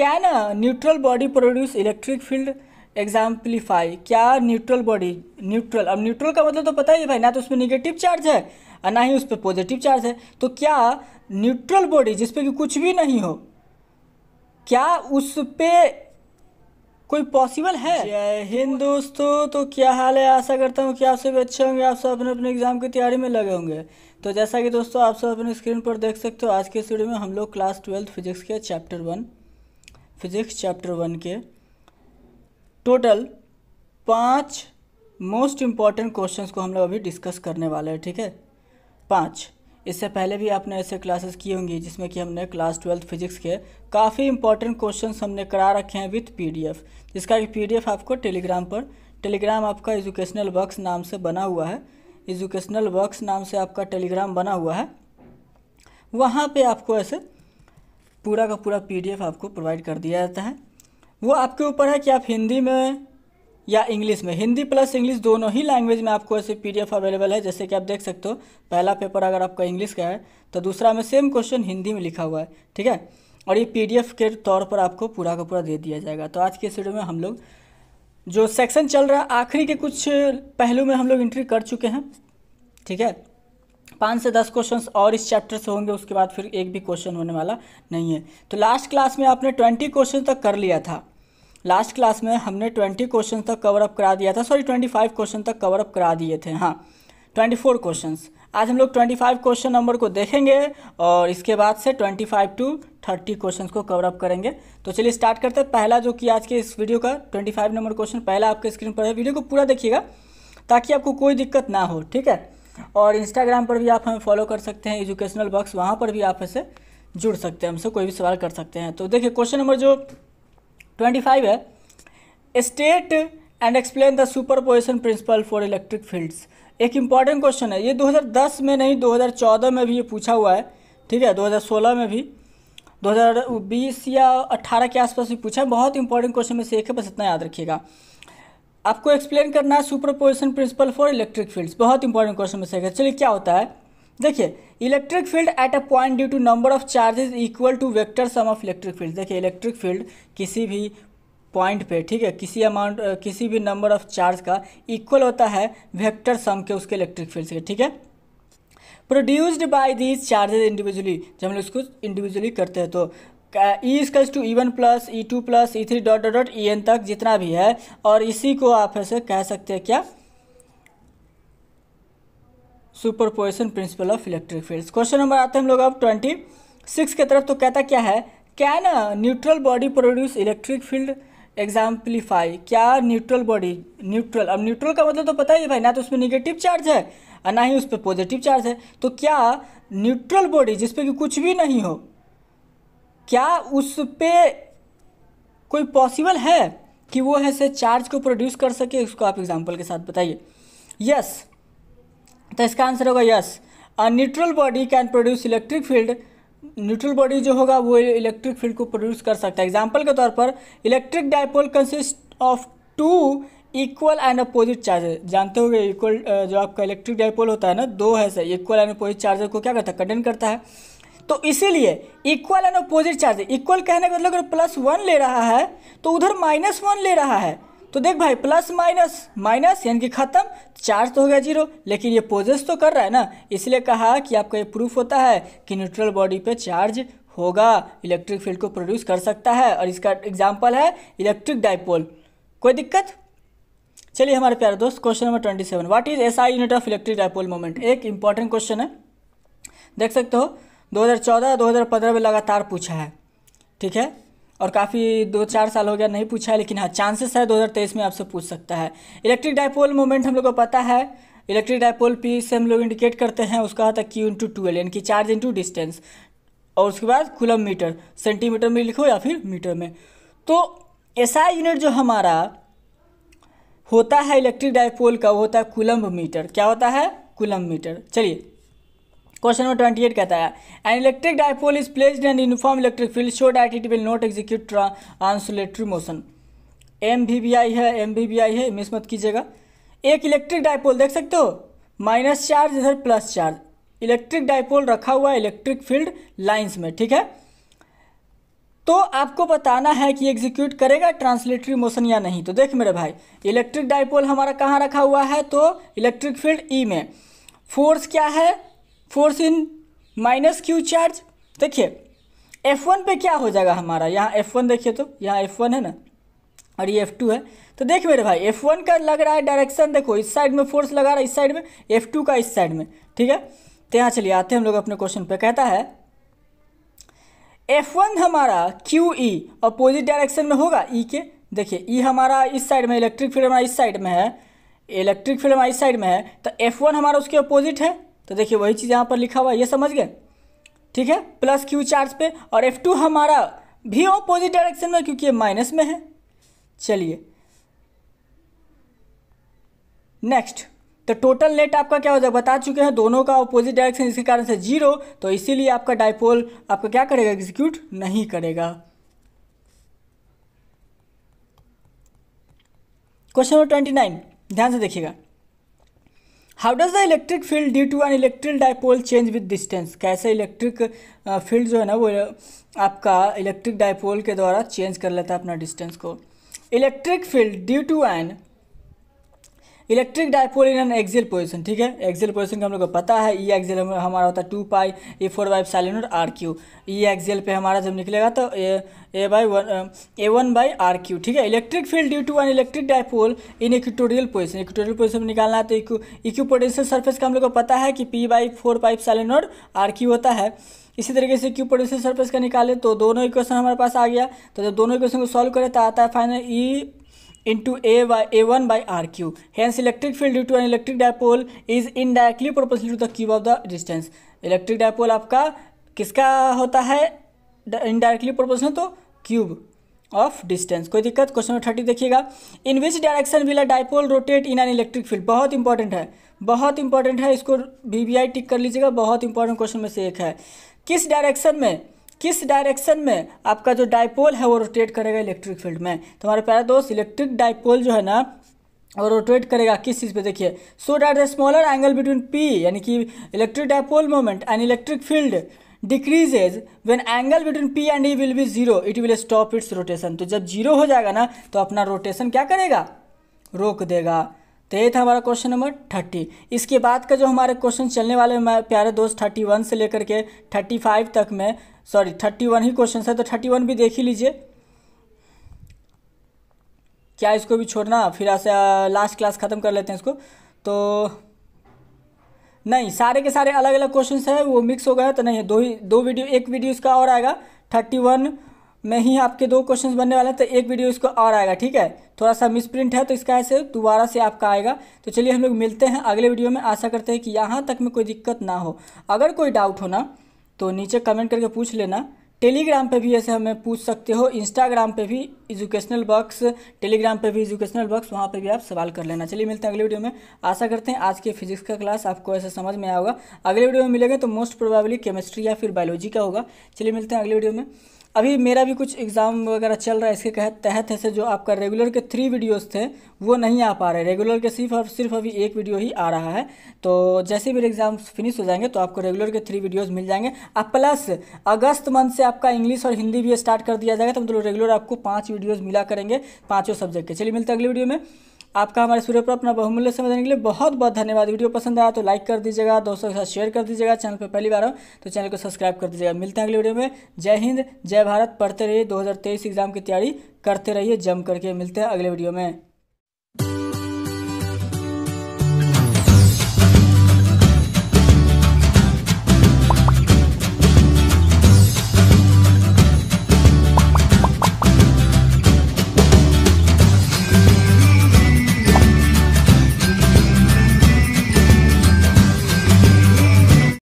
can neutral body produce electric field exemplify क्या neutral body neutral अब neutral का मतलब तो पता ही भाई ना तो उसमें निगेटिव चार्ज है और ना ही उस पर पॉजिटिव चार्ज है तो क्या न्यूट्रल बॉडी जिसपे कि कुछ भी नहीं हो क्या उस पर कोई पॉसिबल है जय हिंद दोस्तों तो क्या हाल है आशा करता हूँ कि आप सब अच्छे होंगे आप सब अपने अपने एग्जाम की तैयारी में लगे होंगे तो जैसा कि दोस्तों आप सब अपने स्क्रीन पर देख सकते हो आज के स्टूडियो में हम लोग क्लास ट्वेल्थ फिजिक्स के chapter one physics chapter one के टोटल पांच मोस्ट इम्पॉर्टेंट क्वेश्चंस को हम लोग अभी डिस्कस करने वाले हैं ठीक है पांच इससे पहले भी आपने ऐसे क्लासेस की होंगी जिसमें कि हमने क्लास ट्वेल्थ फिजिक्स के काफ़ी इंपॉर्टेंट क्वेश्चन हमने करा रखे हैं विथ पी जिसका कि पी आपको टेलीग्राम पर टेलीग्राम आपका एजुकेशनल वर्कस नाम से बना हुआ है एजुकेशनल वर्क्स नाम से आपका टेलीग्राम बना हुआ है वहाँ पे आपको ऐसे पूरा का पूरा पीडीएफ आपको प्रोवाइड कर दिया जाता है वो आपके ऊपर है कि आप हिंदी में या इंग्लिश में हिंदी प्लस इंग्लिश दोनों ही लैंग्वेज में आपको ऐसे पीडीएफ अवेलेबल है जैसे कि आप देख सकते हो पहला पेपर अगर आपका इंग्लिश का है तो दूसरा में सेम क्वेश्चन हिंदी में लिखा हुआ है ठीक है और ये पी के तौर पर आपको पूरा का पूरा दे दिया जाएगा तो आज के वीडियो में हम लोग जो सेक्शन चल रहा है आखिरी के कुछ पहलू में हम लोग इंट्री कर चुके हैं ठीक है पाँच से दस क्वेश्चन और इस चैप्टर से होंगे उसके बाद फिर एक भी क्वेश्चन होने वाला नहीं है तो लास्ट क्लास में आपने ट्वेंटी क्वेश्चन तक कर लिया था लास्ट क्लास में हमने ट्वेंटी क्वेश्चन तक कवर अप करा दिया था सॉरी ट्वेंटी फाइव क्वेश्चन तक कवर अप करा दिए थे हाँ ट्वेंटी फोर क्वेश्चन आज हम लोग ट्वेंटी फाइव क्वेश्चन नंबर को देखेंगे और इसके बाद से twenty five to thirty question को कवर अप करेंगे तो चलिए स्टार्ट करते हैं पहला जो कि आज के इस वीडियो का ट्वेंटी फाइव नंबर क्वेश्चन पहला आपके स्क्रीन पर है वीडियो को पूरा देखिएगा ताकि आपको कोई दिक्कत ना हो ठीक है और इंस्टाग्राम पर भी आप हमें फॉलो कर सकते हैं एजुकेशनल बॉक्स वहाँ पर भी आप इसे जुड़ सकते हैं हमसे कोई भी सवाल कर सकते हैं तो देखिए क्वेश्चन नंबर जो ट्वेंटी फाइव है state and explain the superposition principle for electric fields एक इंपॉर्टेंट क्वेश्चन है ये 2010 में नहीं 2014 में भी ये पूछा हुआ है ठीक है 2016 में भी 2020 या 18 के आसपास भी पूछा है बहुत इंपॉर्टेंट क्वेश्चन में से एक है बस इतना याद रखिएगा आपको एक्सप्लेन करना है superposition principle for electric fields बहुत इंपॉर्टेंट क्वेश्चन में सकेगा चलिए क्या होता है देखिए electric field at a point due to number of charges equal to vector sum of electric field देखिए इलेक्ट्रिक फील्ड किसी भी पॉइंट पे ठीक है किसी अमाउंट किसी भी नंबर ऑफ चार्ज का इक्वल होता है वेक्टर सम के उसके इलेक्ट्रिक फील्ड से ठीक है produced by these charges individually जब हम लोग इसको इंडिविजुअली करते हैं तो E equals to E one plus E two plus E three dot dot dot E N तक जितना भी है और इसी को आप ऐसे कह सकते हैं क्या superposition principle of electric field question number आते हैं हम लोग अब ट्वेंटी सिक्स की तरफ तो कहता क्या है can neutral body produce electric field exemplify क्या न्यूट्रल बॉडी न्यूट्रल अब न्यूट्रल का मतलब तो पता ही भाई ना तो उसमें निगेटिव चार्ज है और ना ही उस पर पॉजिटिव चार्ज है तो क्या न्यूट्रल बॉडी जिसपे कि कुछ भी नहीं हो क्या उस पर कोई पॉसिबल है कि वो ऐसे चार्ज को प्रोड्यूस कर सके उसको आप एग्जाम्पल के साथ बताइए यस तो इसका आंसर होगा yes a neutral body can produce electric field neutral body जो होगा वो इलेक्ट्रिक फील्ड को प्रोड्यूस कर सकता है एग्जाम्पल के तौर पर electric dipole consist of two equal and opposite charges जानते हो इक्वल जो आपका इलेक्ट्रिक डायपोल होता है ना दो है sir equal and opposite charges को क्या करता है कंडेन करता है तो इसीलिए equal and opposite charge equal कहने का मतलब अगर प्लस वन ले रहा है तो उधर माइनस वन ले रहा है तो देख भाई प्लस माइनस माइनस यानी कि खत्म चार्ज तो हो गया जीरो लेकिन ये पोजेस तो कर रहा है ना इसलिए कहा कि आपका ये प्रूफ होता है कि न्यूट्रल बॉडी पे चार्ज होगा इलेक्ट्रिक फील्ड को प्रोड्यूस कर सकता है और इसका एग्जाम्पल है इलेक्ट्रिक डाइपोल कोई दिक्कत चलिए हमारे प्यारे दोस्त question number twenty seven what is S I unit of electric dipole moment एक इंपॉर्टेंट क्वेश्चन है देख सकते हो 2014 2015 में लगातार पूछा है ठीक है और काफ़ी दो चार साल हो गया नहीं पूछा है लेकिन हाँ चांसेस है 2023 में आपसे पूछ सकता है इलेक्ट्रिक डायपोल मोमेंट हम लोग को पता है इलेक्ट्रिक डायपोल पी से हम लोग इंडिकेट करते हैं उसका होता है क्यू इंटू ट्वेल्व यानी कि चार्ज इंटू डिस्टेंस और उसके बाद कुलम मीटर सेंटीमीटर में लिखो या फिर मीटर में तो ऐसा यूनिट जो हमारा होता है इलेक्ट्रिक डायपोल का वो होता है कुलम्ब मीटर क्या होता है कुलम मीटर चलिए क्वेश्चन नंबर ट्वेंटी एट कहता है an electric dipole is placed and uniform electric field show that it will not execute translatory motion M V V I है एम वी वी आई है miss मत कीजिएगा एक electric dipole देख सकते हो माइनस चार्ज इधर प्लस चार्ज इलेक्ट्रिक डायपोल रखा हुआ है इलेक्ट्रिक फील्ड लाइन्स में ठीक है तो आपको बताना है कि एग्जीक्यूट करेगा ट्रांसलेटरी मोशन या नहीं तो देख मेरे भाई इलेक्ट्रिक डायपोल हमारा कहाँ रखा हुआ है तो इलेक्ट्रिक फील्ड ई में फोर्स क्या है force in minus Q charge देखिए एफ वन पे क्या हो जाएगा हमारा यहाँ एफ वन देखिए तो यहाँ एफ वन है ना और ये एफ टू है तो देख मेरे भाई एफ वन का लग रहा है डायरेक्शन देखो इस साइड में फोर्स लगा रहा है इस साइड में एफ टू का इस साइड में ठीक है तो यहाँ चलिए आते हैं हम लोग अपने क्वेश्चन पे कहता है एफ वन हमारा क्यू ई अपोजिट डायरेक्शन में होगा ई e के देखिए ई e हमारा इस साइड में इलेक्ट्रिक फील्ड हमारा इस साइड में है इलेक्ट्रिक फील्ड हमारा इस साइड में है तो एफ वन हमारा उसके अपोजिट है तो देखिए वही चीज़ यहाँ पर लिखा हुआ है ये समझ गए ठीक है प्लस क्यू चार्ज पे और एफ टू हमारा भी ऑपोजिट डायरेक्शन में क्योंकि ये माइनस में है चलिए नेक्स्ट तो टोटल नेट आपका क्या हो जाएगा बता चुके हैं दोनों का ऑपोजिट डायरेक्शन इसके कारण से जीरो तो इसीलिए आपका डायपोल आपका क्या करेगा एग्जीक्यूट नहीं करेगा क्वेश्चन नंबर ट्वेंटी नाइन ध्यान से देखिएगा how does the electric field due to an electric dipole change with distance कैसे इलेक्ट्रिक फील्ड जो है ना वो आपका इलेक्ट्रिक डायपोल के द्वारा चेंज कर लेता है अपना डिस्टेंस को electric field due to an electric dipole in an axial position ठीक है एक्जिल पोजिशन का हम लोग को पता है ई e एक्सियल हमारा होता है two pi A four by cylinder R Q ई एक्सियल पे हमारा जब निकलेगा तो A A by one A one by R Q ठीक है electric field due to an electric dipole in equatorial position equatorial position में निकालना है तो इक्व इक्विपोटेंशियल सर्फेस का हम लोग को पता है कि P by four pi cylinder R Q होता है इसी तरीके से क्यू पोटेंशियल सर्फेस का निकाले तो दोनों इक्वेशन हमारे पास आ गया तो जब दोनों इक्वेशन को सॉल्व करें तो आता है final E e A one by R by rq electric field field to an electric dipole is in directly proportional to the cube of the distance electric dipole आपका किसका होता है indirectly proportional to cube of distance कोई दिक्कत question number thirty देखिएगा in which direction will a dipole rotate in an electric field बहुत important है बहुत इंपॉर्टेंट है इसको वी टिक कर लीजिएगा बहुत इंपॉर्टेंट क्वेश्चन में से एक है किस डायरेक्शन में किस डायरेक्शन में आपका जो डाइपोल है वो रोटेट करेगा इलेक्ट्रिक फील्ड में तो हमारे प्यारा दोस्त इलेक्ट्रिक डाइपोल जो है ना और रोटेट करेगा किस चीज़ पे देखिए so that the smaller angle between P यानी कि electric dipole moment and electric field decreases when angle between P and E will be zero it will stop its rotation तो जब जीरो हो जाएगा ना तो अपना रोटेशन क्या करेगा रोक देगा तो ये था हमारा क्वेश्चन नंबर थर्टी इसके बाद का जो हमारे क्वेश्चन चलने वाले हैं प्यारे दोस्त थर्टी वन से लेकर के थर्टी फाइव तक में सॉरी थर्टी वन ही क्वेश्चन है तो थर्टी वन भी देख ही लीजिए क्या इसको भी छोड़ना फिर ऐसे लास्ट क्लास ख़त्म कर लेते हैं इसको तो नहीं सारे के सारे अलग अलग क्वेश्चन है वो मिक्स हो गया तो नहीं है दो ही दो वीडियो एक वीडियो इसका और आएगा थर्टी वन में ही आपके दो क्वेश्चंस बनने वाले हैं तो एक वीडियो इसको और आएगा ठीक है थोड़ा सा मिसप्रिंट है तो इसका ऐसे दोबारा से आपका आएगा तो चलिए हम लोग मिलते हैं अगले वीडियो में आशा करते हैं कि यहाँ तक में कोई दिक्कत ना हो अगर कोई डाउट हो ना तो नीचे कमेंट करके पूछ लेना टेलीग्राम पे भी ऐसे हमें पूछ सकते हो इंस्टाग्राम पे भी एजुकेशनल बॉक्स टेलीग्राम पे भी एजुकेशनल बॉक्स वहाँ पे भी आप सवाल कर लेना चलिए मिलते हैं अगले वीडियो में आशा करते हैं आज के फिजिक्स का क्लास आपको ऐसे समझ में आया होगा अगले वीडियो में मिलेगा तो मोस्ट प्रोबेबली केमिस्ट्री या फिर बायोलॉजी का होगा चलिए मिलते हैं अगले वीडियो में अभी मेरा भी कुछ एग्ज़ाम वगैरह चल रहा है इसके तहत तहत से जो आपका रेगुलर के थ्री वीडियोस थे वो नहीं आ पा रहे रेगुलर के सिर्फ और सिर्फ अभी एक वीडियो ही आ रहा है तो जैसे मेरे एग्ज़ाम फिनिश हो जाएंगे तो आपको रेगुलर के थ्री वीडियोस मिल जाएंगे अब प्लस अगस्त मंथ से आपका इंग्लिश और हिंदी भी स्टार्ट कर दिया जाएगा तो मतलब रेगुलर आपको पाँच वीडियोज़ मिला करेंगे पाँचों सब्जेक्ट के चलिए मिलते अगले वीडियो में आपका हमारे सूर्य पर अपना बहुमूल्य समय देने के लिए बहुत बहुत धन्यवाद वीडियो पसंद आया तो लाइक कर दीजिएगा दोस्तों के साथ शेयर कर दीजिएगा चैनल पर पहली बार हो तो चैनल को सब्सक्राइब कर दीजिएगा मिलते हैं अगले वीडियो में जय हिंद जय भारत पढ़ते रहिए दो एग्ज़ाम की तैयारी करते रहिए जम करके मिलते हैं अगले वीडियो में